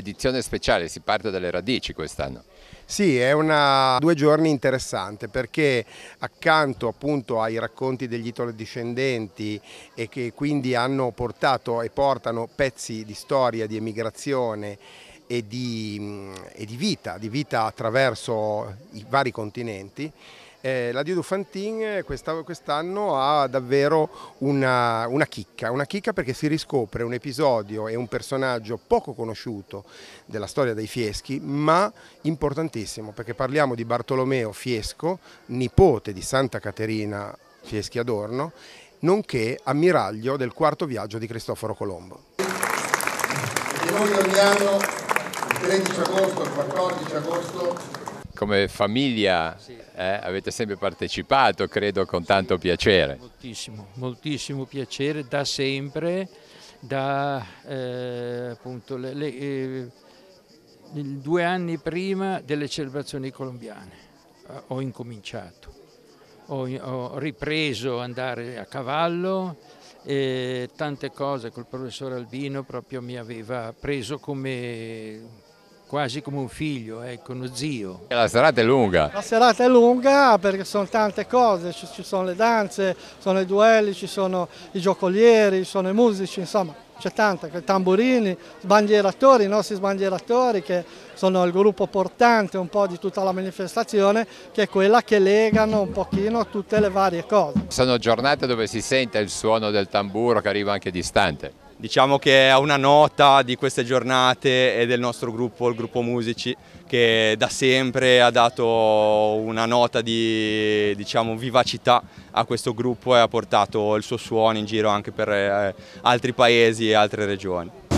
edizione speciale, si parte dalle radici quest'anno. Sì, è una, due giorni interessante perché accanto appunto ai racconti degli italo-discendenti e che quindi hanno portato e portano pezzi di storia, di emigrazione e di, mm, e di vita, di vita attraverso i vari continenti, eh, la Dio Dufantin eh, quest'anno ha davvero una, una, chicca, una chicca perché si riscopre un episodio e un personaggio poco conosciuto della storia dei Fieschi, ma importantissimo perché parliamo di Bartolomeo Fiesco, nipote di Santa Caterina Fieschi Adorno, nonché ammiraglio del quarto viaggio di Cristoforo Colombo. E noi torniamo il 13 agosto, il 14 agosto come famiglia eh, avete sempre partecipato, credo, con tanto piacere. Moltissimo, moltissimo piacere da sempre, da eh, appunto le, le, eh, due anni prima delle celebrazioni colombiane eh, ho incominciato, ho, ho ripreso andare a cavallo, e tante cose col professor Albino proprio mi aveva preso come quasi come un figlio, ecco, eh, uno zio. La serata è lunga. La serata è lunga perché sono tante cose, ci, ci sono le danze, sono i duelli, ci sono i giocolieri, ci sono i musici, insomma c'è tanta, tamburini, sbandieratori, i nostri sbandieratori che sono il gruppo portante un po' di tutta la manifestazione che è quella che legano un pochino tutte le varie cose. Sono giornate dove si sente il suono del tamburo che arriva anche distante. Diciamo che è una nota di queste giornate e del nostro gruppo, il gruppo Musici, che da sempre ha dato una nota di diciamo, vivacità a questo gruppo e ha portato il suo suono in giro anche per eh, altri paesi e altre regioni.